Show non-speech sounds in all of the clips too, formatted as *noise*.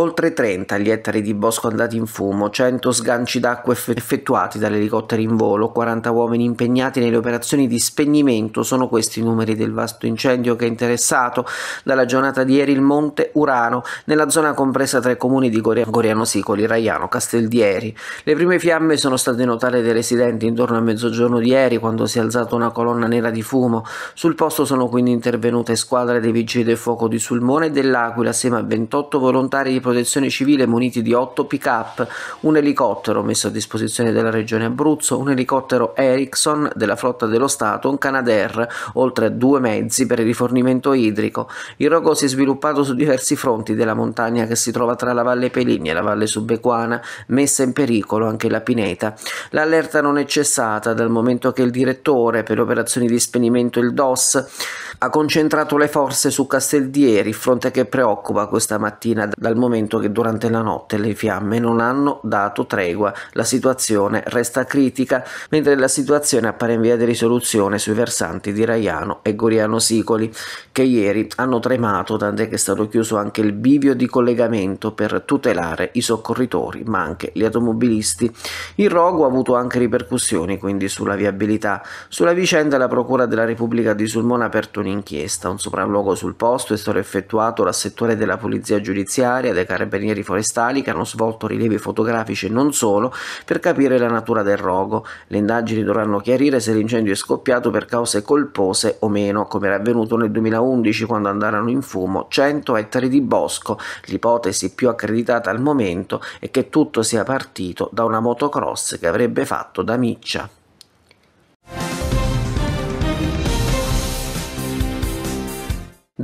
oltre 30 gli ettari di bosco andati in fumo, 100 sganci d'acqua effettuati dall'elicottero in volo, 40 uomini impegnati nelle operazioni di spegnimento, sono questi i numeri del vasto incendio che ha interessato dalla giornata di ieri il monte Urano, nella zona compresa tra i comuni di Goriano Sicoli, Raiano, Casteldieri. Le prime fiamme sono state notate dai residenti intorno a mezzogiorno di ieri, quando si è alzata una colonna nera di fumo. Sul posto sono quindi intervenute squadre dei vigili del fuoco di Sulmone e dell'Aquila, assieme a 28 volontari di protezione protezione civile muniti di 8 pick-up, un elicottero messo a disposizione della Regione Abruzzo, un elicottero Ericsson della Flotta dello Stato, un Canadair, oltre a due mezzi per il rifornimento idrico. Il rogo si è sviluppato su diversi fronti della montagna che si trova tra la Valle Peligna e la Valle Subequana, messa in pericolo anche la Pineta. L'allerta non è cessata dal momento che il direttore per operazioni di spegnimento, il DOS, ha concentrato le forze su Casteldieri, fronte che preoccupa questa mattina dal momento che durante la notte le fiamme non hanno dato tregua. La situazione resta critica, mentre la situazione appare in via di risoluzione sui versanti di Raiano e Goriano Sicoli, che ieri hanno tremato, tant'è che è stato chiuso anche il bivio di collegamento per tutelare i soccorritori, ma anche gli automobilisti. Il rogo ha avuto anche ripercussioni quindi sulla viabilità. Sulla vicenda la Procura della Repubblica di Sulmona ha aperto un'inchiesta, un sopralluogo sul posto è stato effettuato dal settore della polizia giudiziaria, dai carabinieri forestali che hanno svolto rilievi fotografici e non solo per capire la natura del rogo. Le indagini dovranno chiarire se l'incendio è scoppiato per cause colpose o meno, come era avvenuto nel 2011 quando andarono in fumo 100 ettari di bosco. L'ipotesi più accreditata al momento è che tutto sia partito da una motocross che avrebbe fatto da miccia.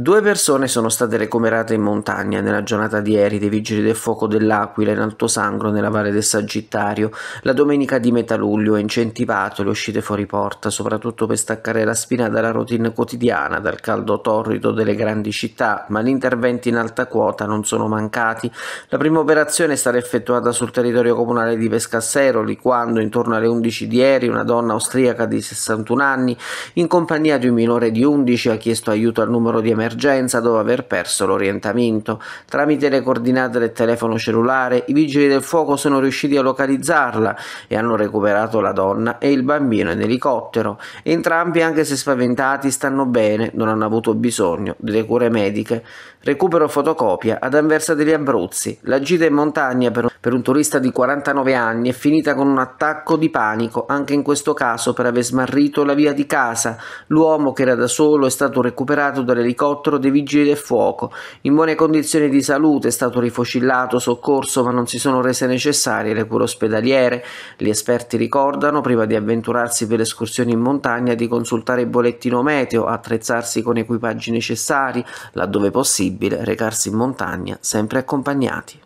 Due persone sono state recuperate in montagna nella giornata di ieri dei vigili del fuoco dell'Aquila in Alto Sangro nella valle del Sagittario. La domenica di metà luglio è incentivato le uscite fuori porta, soprattutto per staccare la spina dalla routine quotidiana, dal caldo torrido delle grandi città, ma gli interventi in alta quota non sono mancati. La prima operazione è stata effettuata sul territorio comunale di Pescasseroli quando, intorno alle 11 di ieri, una donna austriaca di 61 anni, in compagnia di un minore di 11, ha chiesto aiuto al numero di emergenza emergenza dopo aver perso l'orientamento. Tramite le coordinate del telefono cellulare i vigili del fuoco sono riusciti a localizzarla e hanno recuperato la donna e il bambino in elicottero. Entrambi, anche se spaventati, stanno bene, non hanno avuto bisogno delle cure mediche. Recupero fotocopia ad Anversa degli Abruzzi. La gita in montagna per un turista di 49 anni è finita con un attacco di panico, anche in questo caso per aver smarrito la via di casa. L'uomo che era da solo è stato recuperato dall'elicottero elicottero dei vigili del fuoco. In buone condizioni di salute è stato rifocillato, soccorso, ma non si sono rese necessarie le cure ospedaliere. Gli esperti ricordano, prima di avventurarsi per escursioni in montagna, di consultare il bollettino meteo, attrezzarsi con equipaggi necessari, laddove possibile recarsi in montagna, sempre accompagnati.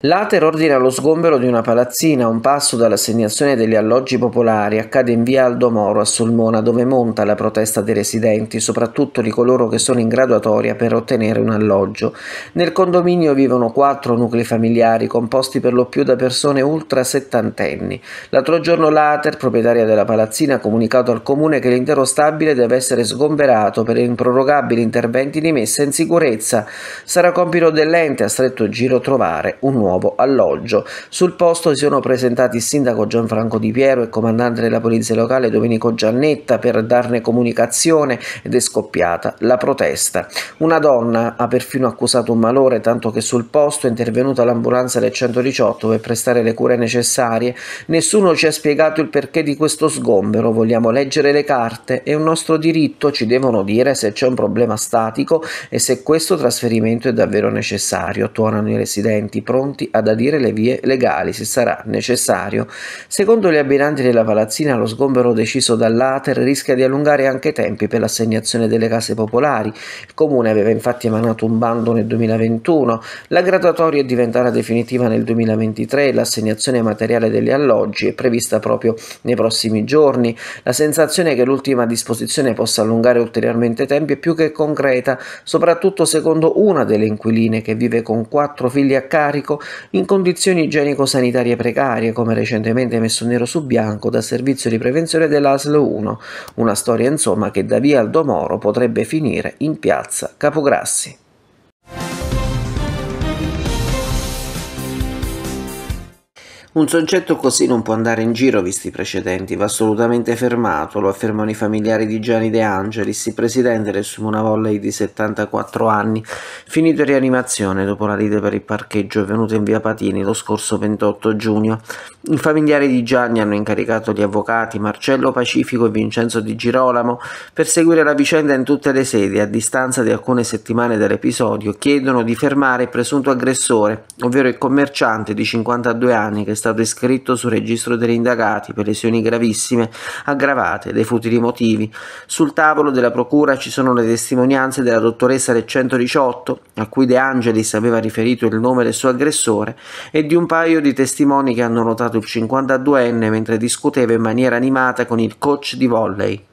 Later ordina lo sgombero di una palazzina a un passo dall'assegnazione degli alloggi popolari, accade in via Aldo Moro a Sulmona, dove monta la protesta dei residenti, soprattutto di coloro che sono in graduatoria per ottenere un alloggio. Nel condominio vivono quattro nuclei familiari, composti per lo più da persone ultra settantenni. L'altro giorno Later, proprietaria della palazzina, ha comunicato al comune che l'intero stabile deve essere sgomberato per improrogabili interventi di messa in sicurezza. Sarà compito dell'ente a stretto giro trovare un nuovo nuovo alloggio. Sul posto si sono presentati il sindaco Gianfranco Di Piero e il comandante della polizia locale Domenico Giannetta per darne comunicazione ed è scoppiata la protesta. Una donna ha perfino accusato un malore, tanto che sul posto è intervenuta l'ambulanza del 118 per prestare le cure necessarie. Nessuno ci ha spiegato il perché di questo sgombero, vogliamo leggere le carte, è un nostro diritto, ci devono dire se c'è un problema statico e se questo trasferimento è davvero necessario. Tuonano i residenti pronti pronti ad adire le vie legali se sarà necessario. Secondo gli abitanti della palazzina lo sgombero deciso dall'Ater rischia di allungare anche i tempi per l'assegnazione delle case popolari. Il comune aveva infatti emanato un bando nel 2021, la graduatoria diventerà definitiva nel 2023 e l'assegnazione materiale degli alloggi è prevista proprio nei prossimi giorni. La sensazione che l'ultima disposizione possa allungare ulteriormente i tempi è più che concreta, soprattutto secondo una delle inquiline che vive con quattro figli a carico in condizioni igienico-sanitarie precarie, come recentemente messo nero su bianco dal servizio di prevenzione dell'ASL 1, una storia insomma che da via Aldomoro potrebbe finire in piazza Capograssi. Un soggetto così non può andare in giro visti i precedenti, va assolutamente fermato, lo affermano i familiari di Gianni De Angelis, il presidente del Sumona Volley di 74 anni, finito in rianimazione dopo la lite per il parcheggio avvenuta in via Patini lo scorso 28 giugno. I familiari di Gianni hanno incaricato gli avvocati Marcello Pacifico e Vincenzo Di Girolamo per seguire la vicenda in tutte le sedi a distanza di alcune settimane dall'episodio chiedono di fermare il presunto aggressore, ovvero il commerciante di 52 anni che sta stato iscritto sul registro degli indagati per lesioni gravissime, aggravate, dai futili motivi. Sul tavolo della procura ci sono le testimonianze della dottoressa del 118, a cui De Angelis aveva riferito il nome del suo aggressore, e di un paio di testimoni che hanno notato il 52enne mentre discuteva in maniera animata con il coach di volley.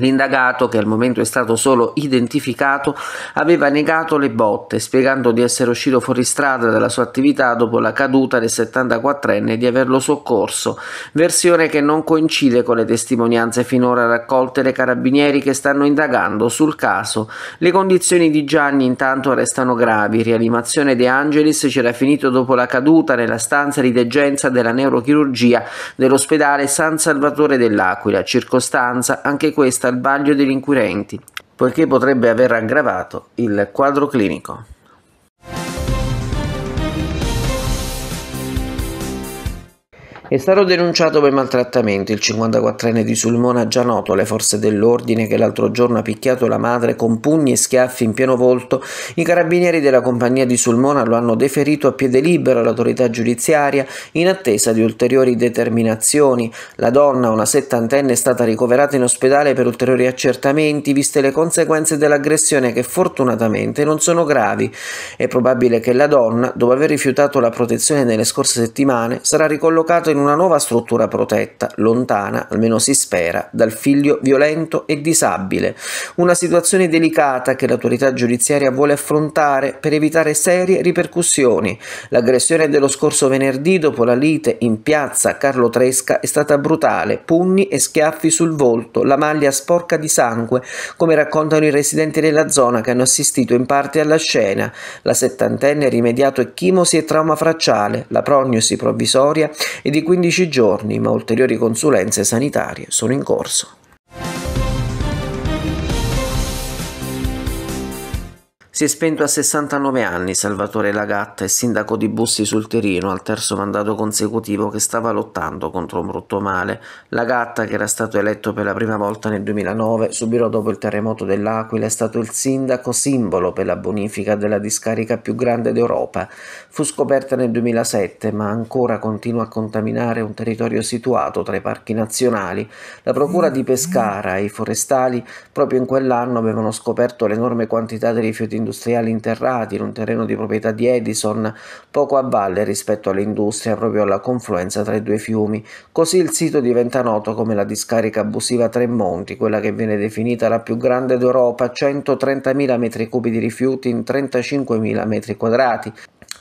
L'indagato, che al momento è stato solo identificato, aveva negato le botte, spiegando di essere uscito fuori strada dalla sua attività dopo la caduta del 74enne e di averlo soccorso, versione che non coincide con le testimonianze finora raccolte dai carabinieri che stanno indagando sul caso. Le condizioni di Gianni intanto restano gravi, rianimazione De Angelis c'era finito dopo la caduta nella stanza di degenza della neurochirurgia dell'ospedale San Salvatore dell'Aquila, circostanza anche questa salvataggio degli inquirenti, poiché potrebbe aver aggravato il quadro clinico. È stato denunciato per maltrattamento il 54enne di Sulmona, già noto alle forze dell'ordine, che l'altro giorno ha picchiato la madre con pugni e schiaffi in pieno volto. I carabinieri della compagnia di Sulmona lo hanno deferito a piede libero all'autorità giudiziaria in attesa di ulteriori determinazioni. La donna, una settantenne, è stata ricoverata in ospedale per ulteriori accertamenti, viste le conseguenze dell'aggressione che fortunatamente non sono gravi. È probabile che la donna, dopo aver rifiutato la protezione nelle scorse settimane, sarà ricollocata in in una nuova struttura protetta, lontana, almeno si spera, dal figlio violento e disabile. Una situazione delicata che l'autorità giudiziaria vuole affrontare per evitare serie ripercussioni. L'aggressione dello scorso venerdì dopo la lite in piazza Carlo Tresca è stata brutale, pugni e schiaffi sul volto, la maglia sporca di sangue, come raccontano i residenti della zona che hanno assistito in parte alla scena. La settantenne rimediato e chimosi e trauma fracciale, la prognosi provvisoria è di 15 giorni, ma ulteriori consulenze sanitarie sono in corso. Si è spento a 69 anni Salvatore Lagatta, è sindaco di Bussi sul Terino, al terzo mandato consecutivo che stava lottando contro un brutto male. Lagatta, che era stato eletto per la prima volta nel 2009, subito dopo il terremoto dell'Aquila, è stato il sindaco simbolo per la bonifica della discarica più grande d'Europa. Fu scoperta nel 2007, ma ancora continua a contaminare un territorio situato tra i parchi nazionali. La procura di Pescara e i forestali proprio in quell'anno avevano scoperto l'enorme quantità di rifiuti industriali industriali interrati in un terreno di proprietà di Edison poco a valle rispetto all'industria proprio alla confluenza tra i due fiumi. Così il sito diventa noto come la discarica abusiva Tremonti, quella che viene definita la più grande d'Europa, 130.000 metri cubi di rifiuti in 35.000 metri quadrati.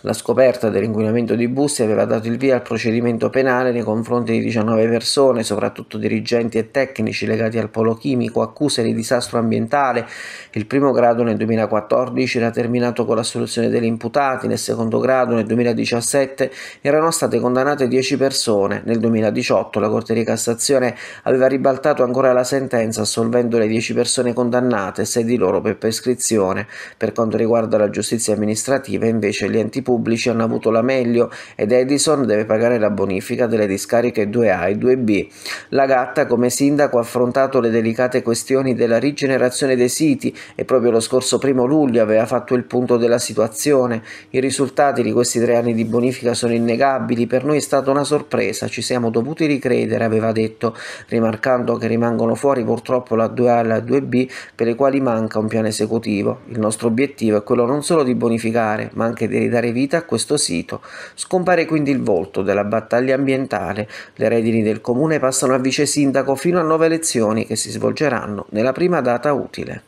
La scoperta dell'inquinamento di Bussi aveva dato il via al procedimento penale nei confronti di 19 persone, soprattutto dirigenti e tecnici legati al polo chimico, accuse di disastro ambientale. Il primo grado nel 2014 era terminato con l'assoluzione degli imputati, nel secondo grado nel 2017 erano state condannate 10 persone. Nel 2018 la Corte di Cassazione aveva ribaltato ancora la sentenza assolvendo le 10 persone condannate, 6 di loro per prescrizione. Per quanto riguarda la giustizia amministrativa invece gli enti pubblici hanno avuto la meglio ed Edison deve pagare la bonifica delle discariche 2A e 2B. La Gatta come sindaco ha affrontato le delicate questioni della rigenerazione dei siti e proprio lo scorso primo luglio aveva fatto il punto della situazione. I risultati di questi tre anni di bonifica sono innegabili, per noi è stata una sorpresa, ci siamo dovuti ricredere, aveva detto, rimarcando che rimangono fuori purtroppo la 2A e la 2B per le quali manca un piano esecutivo. Il nostro obiettivo è quello non solo di bonificare, ma anche di ridare vita a questo sito. Scompare quindi il volto della battaglia ambientale, le redini del comune passano a vice sindaco fino a nuove elezioni che si svolgeranno nella prima data utile.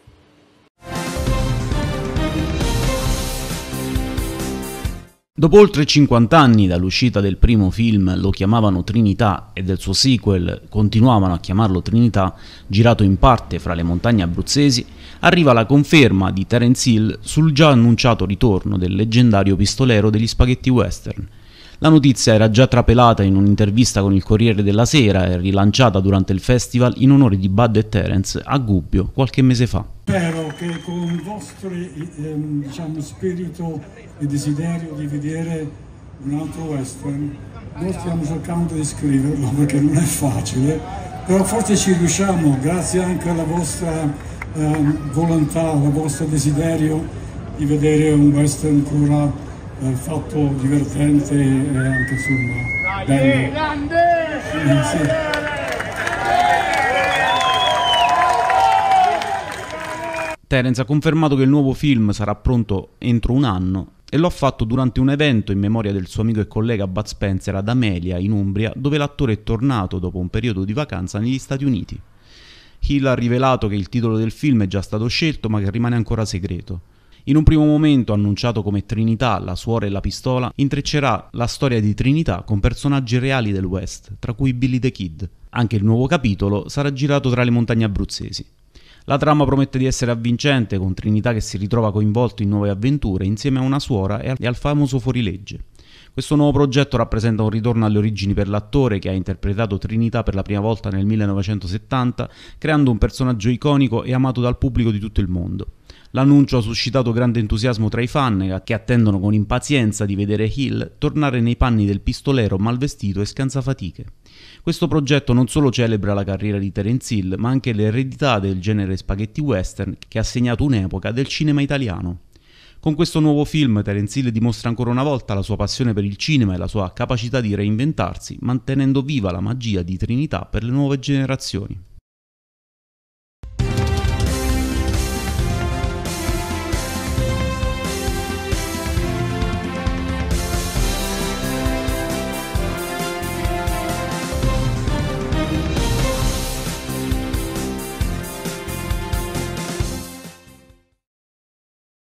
Dopo oltre 50 anni dall'uscita del primo film lo chiamavano Trinità e del suo sequel continuavano a chiamarlo Trinità, girato in parte fra le montagne abruzzesi, arriva la conferma di Terence Hill sul già annunciato ritorno del leggendario pistolero degli spaghetti western, la notizia era già trapelata in un'intervista con il Corriere della Sera e rilanciata durante il festival in onore di Bud e Terence a Gubbio qualche mese fa. Spero che con il vostro ehm, diciamo, spirito e desiderio di vedere un altro western, noi stiamo cercando di scriverlo *laughs* perché non è facile, però forse ci riusciamo grazie anche alla vostra ehm, volontà, al vostro desiderio di vedere un western curato dal fatto divertente e anche insomma bello. Grande! Eh, sì. Terence ha confermato che il nuovo film sarà pronto entro un anno e lo ha fatto durante un evento in memoria del suo amico e collega Bud Spencer ad Amelia, in Umbria, dove l'attore è tornato dopo un periodo di vacanza negli Stati Uniti. Hill ha rivelato che il titolo del film è già stato scelto ma che rimane ancora segreto. In un primo momento annunciato come Trinità, la suora e la pistola, intreccerà la storia di Trinità con personaggi reali del West, tra cui Billy the Kid. Anche il nuovo capitolo sarà girato tra le montagne abruzzesi. La trama promette di essere avvincente, con Trinità che si ritrova coinvolto in nuove avventure insieme a una suora e al famoso fuorilegge. Questo nuovo progetto rappresenta un ritorno alle origini per l'attore che ha interpretato Trinità per la prima volta nel 1970, creando un personaggio iconico e amato dal pubblico di tutto il mondo. L'annuncio ha suscitato grande entusiasmo tra i fan, che attendono con impazienza di vedere Hill tornare nei panni del pistolero malvestito e scansafatiche. Questo progetto non solo celebra la carriera di Terence Hill, ma anche l'eredità del genere spaghetti western che ha segnato un'epoca del cinema italiano. Con questo nuovo film Terence Hill dimostra ancora una volta la sua passione per il cinema e la sua capacità di reinventarsi, mantenendo viva la magia di Trinità per le nuove generazioni.